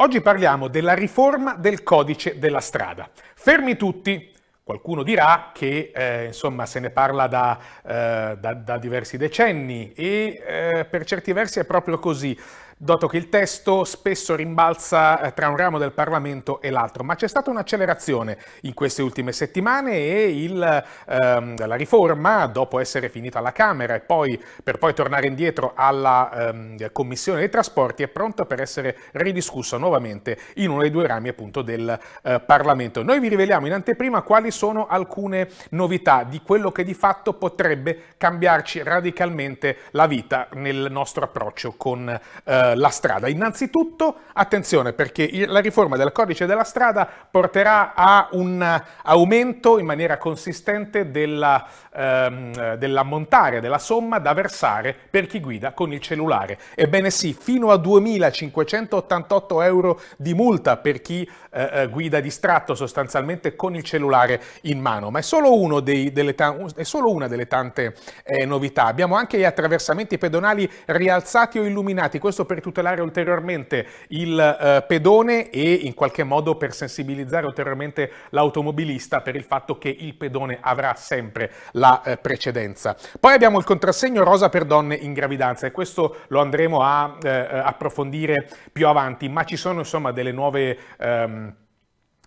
Oggi parliamo della riforma del codice della strada. Fermi tutti, Qualcuno dirà che eh, insomma, se ne parla da, eh, da, da diversi decenni e eh, per certi versi è proprio così dato che il testo spesso rimbalza eh, tra un ramo del Parlamento e l'altro, ma c'è stata un'accelerazione in queste ultime settimane e il, ehm, la riforma, dopo essere finita alla Camera e poi per poi tornare indietro alla ehm, Commissione dei Trasporti, è pronta per essere ridiscussa nuovamente in uno dei due rami appunto del eh, Parlamento. Noi vi riveliamo in anteprima quali sono alcune novità di quello che di fatto potrebbe cambiarci radicalmente la vita nel nostro approccio con eh, eh, la strada. Innanzitutto, attenzione, perché la riforma del codice della strada porterà a un aumento in maniera consistente della, ehm, dell'ammontare, della somma da versare per chi guida con il cellulare. Ebbene sì, fino a 2.588 euro di multa per chi eh, eh, guida distratto sostanzialmente con il cellulare in mano, ma è solo, dei, è solo una delle tante eh, novità. Abbiamo anche gli attraversamenti pedonali rialzati o illuminati, questo per per tutelare ulteriormente il eh, pedone e in qualche modo per sensibilizzare ulteriormente l'automobilista per il fatto che il pedone avrà sempre la eh, precedenza. Poi abbiamo il contrassegno rosa per donne in gravidanza e questo lo andremo a eh, eh approfondire più avanti, ma ci sono insomma delle nuove... Ehm,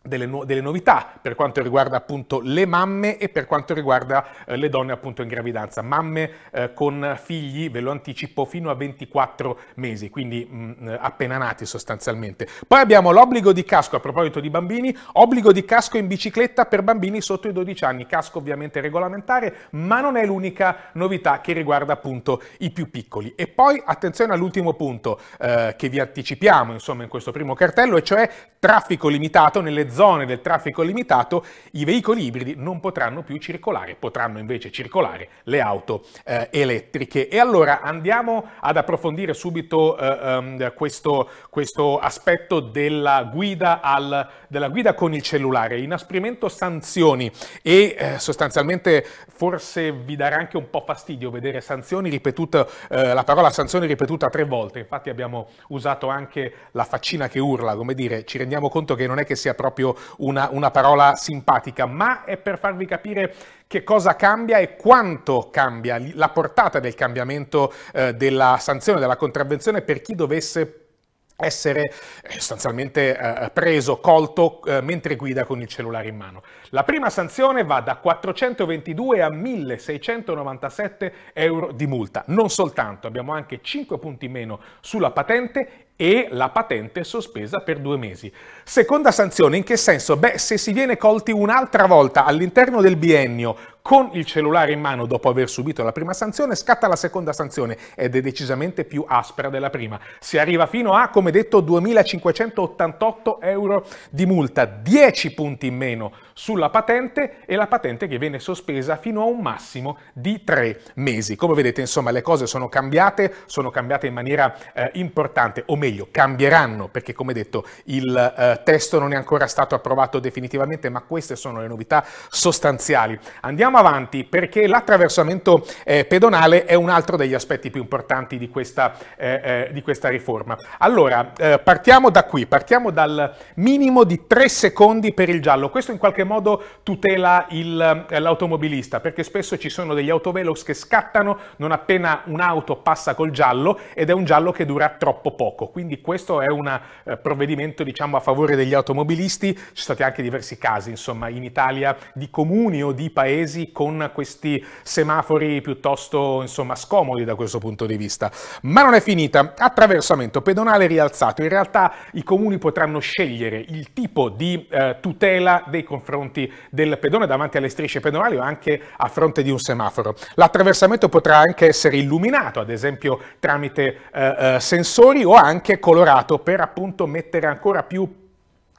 delle, nu delle, novità per quanto riguarda appunto le mamme e per quanto riguarda eh, le donne appunto in gravidanza, mamme eh, con figli, ve lo anticipo, fino a 24 mesi, quindi mh, mm, eh, appena nati sostanzialmente. Poi abbiamo l'obbligo di casco, a proposito di bambini, obbligo di casco in bicicletta per bambini sotto i 12 anni, casco ovviamente regolamentare, ma non è l'unica novità che riguarda appunto i più piccoli. E poi attenzione all'ultimo punto eh, che vi anticipiamo insomma in questo primo cartello, e cioè traffico limitato nelle zone zone del traffico limitato i veicoli ibridi non potranno più circolare, potranno invece circolare le auto eh, elettriche. E allora andiamo ad approfondire subito eh, um, questo, questo, aspetto della guida, al, della guida, con il cellulare, inasprimento sanzioni e eh, sostanzialmente forse vi darà anche un po' fastidio vedere sanzioni ripetute, eh, la parola sanzioni ripetuta tre volte, infatti abbiamo usato anche la faccina che urla, come dire, ci rendiamo conto che non è che sia proprio proprio una, una parola simpatica, ma è per farvi capire che cosa cambia e quanto cambia la portata del cambiamento eh, della sanzione, della contravvenzione per chi dovesse essere eh, sostanzialmente eh, preso, colto eh, mentre guida con il cellulare in mano. La prima sanzione va da 422 a 1697 euro di multa. Non soltanto, abbiamo anche 5 punti meno sulla patente e la patente sospesa per due mesi. Seconda sanzione, in che senso? Beh, se si viene colti un'altra volta all'interno del biennio con il cellulare in mano dopo aver subito la prima sanzione, scatta la seconda sanzione ed è decisamente più aspra della prima. Si arriva fino a, come detto, 2.588 euro di multa, 10 punti in meno sulla patente e la patente che viene sospesa fino a un massimo di 3 mesi. Come vedete, insomma, le cose sono cambiate, sono cambiate in maniera eh, importante, o meglio, cambieranno, perché come detto il eh, testo non è ancora stato approvato definitivamente, ma queste sono le novità sostanziali. Andiamo andiamo avanti perché l'attraversamento eh, pedonale è un altro degli aspetti più importanti di questa, eh, eh di questa riforma. Allora, eh, partiamo da qui, partiamo dal minimo di 3 secondi per il giallo. Questo in qualche modo tutela eh, l'automobilista perché spesso ci sono degli autovelox che scattano non appena un'auto passa col giallo ed è un giallo che dura troppo poco. Quindi questo è un provvedimento diciamo, a favore degli automobilisti. Ci sono stati anche diversi casi insomma, in Italia di comuni o di paesi paesi con questi semafori piuttosto insomma, scomodi da questo punto di vista. Ma non è finita, attraversamento pedonale rialzato, in realtà i comuni potranno scegliere il tipo di eh, tutela dei confronti del pedone davanti alle strisce pedonali o anche a fronte di un semaforo. L'attraversamento potrà anche essere illuminato, ad esempio tramite eh, eh sensori o anche colorato per appunto mettere ancora più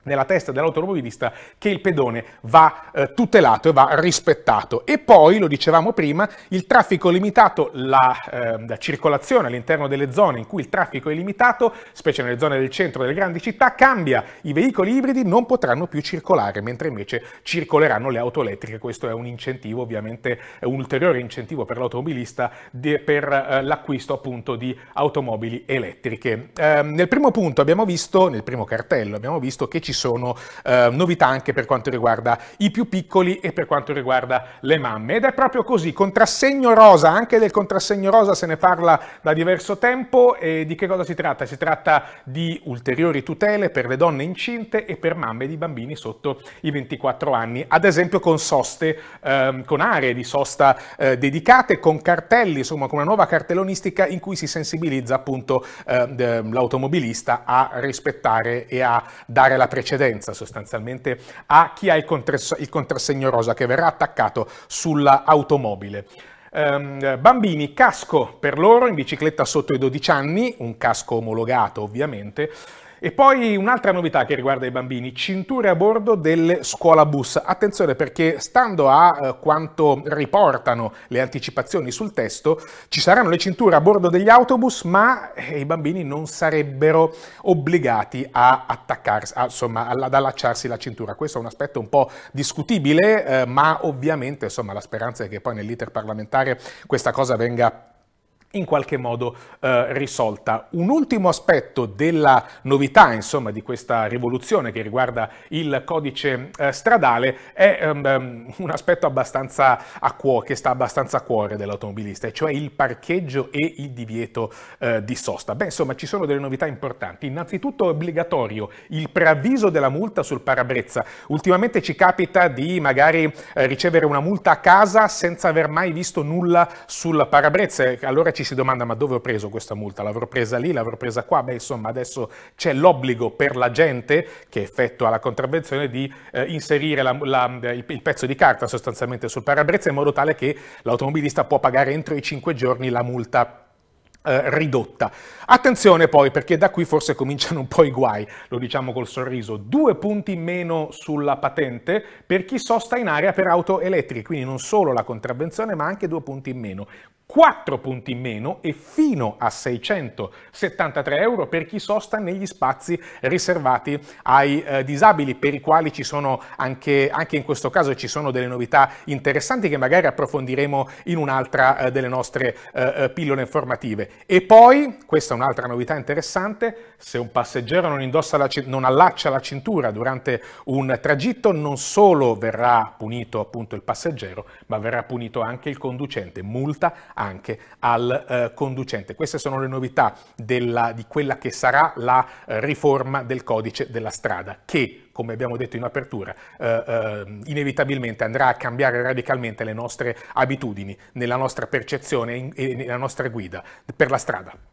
nella testa dell'automobilista che il pedone va eh, tutelato e va rispettato. E poi, lo dicevamo prima, il traffico limitato, la, eh, la circolazione all'interno delle zone in cui il traffico è limitato, specie nelle zone del centro delle grandi città, cambia. I veicoli ibridi non potranno più circolare, mentre invece circoleranno le auto elettriche. Questo è un incentivo, ovviamente un ulteriore incentivo per l'automobilista per eh, l'acquisto appunto di automobili elettriche. Ehm, nel primo punto abbiamo visto, nel primo cartello, abbiamo visto che ci ci sono eh, novità anche per quanto riguarda i più piccoli e per quanto riguarda le mamme. Ed è proprio così, contrassegno rosa, anche del contrassegno rosa se ne parla da diverso tempo e di che cosa si tratta? Si tratta di ulteriori tutele per le donne incinte e per mamme di bambini sotto i 24 anni, ad esempio con soste, ehm, con aree di sosta eh, dedicate, con cartelli, insomma con una nuova cartellonistica in cui si sensibilizza appunto eh, l'automobilista a rispettare e a dare la presenza precedenza sostanzialmente a chi ha il, contras il contrassegno rosa che verrà attaccato sull'automobile. Um, bambini, casco per loro in bicicletta sotto i 12 anni, un casco omologato ovviamente, e poi un'altra novità che riguarda i bambini, cinture a bordo delle bus. Attenzione perché stando a eh, quanto riportano le anticipazioni sul testo, ci saranno le cinture a bordo degli autobus, ma eh, i bambini non sarebbero obbligati a attaccarsi, a, insomma, ad allacciarsi la cintura. Questo è un aspetto un po' discutibile, eh, ma ovviamente insomma, la speranza è che poi nell'iter parlamentare questa cosa venga in qualche modo eh, risolta. Un ultimo aspetto della novità, insomma, di questa rivoluzione che riguarda il codice eh, stradale è um, un aspetto abbastanza a cuore, che sta abbastanza a cuore dell'automobilista, e cioè il parcheggio e il divieto eh, di sosta. Beh, insomma, ci sono delle novità importanti. Innanzitutto è obbligatorio il preavviso della multa sul parabrezza. Ultimamente ci capita di magari eh, ricevere una multa a casa senza aver mai visto nulla sul parabrezza, allora ci ci si domanda ma dove ho preso questa multa? L'avrò presa lì, l'avrò presa qua? Beh, insomma, adesso c'è l'obbligo per la gente che effettua la contravvenzione di eh, inserire la, la, eh, il, il, pezzo di carta sostanzialmente sul parabrezza in modo tale che l'automobilista può pagare entro i 5 giorni la multa eh, ridotta. Attenzione poi perché da qui forse cominciano un po' i guai, lo diciamo col sorriso, due punti in meno sulla patente per chi sosta in area per auto elettriche, quindi non solo la contravvenzione ma anche due punti in meno. 4 punti in meno e fino a 673 euro per chi sosta negli spazi riservati ai eh, disabili, per i quali ci sono anche, anche, in questo caso ci sono delle novità interessanti che magari approfondiremo in un'altra eh, delle nostre eh, eh pillole informative. E poi, questa è un'altra novità interessante, se un passeggero non, la, non allaccia la cintura durante un tragitto, non solo verrà punito appunto il passeggero, ma verrà punito anche il conducente, multa anche al eh, conducente. Queste sono le novità della, di quella che sarà la eh, riforma del codice della strada che come abbiamo detto in apertura, eh, eh, inevitabilmente andrà a cambiare radicalmente le nostre abitudini, nella nostra percezione e nella nostra guida per la strada.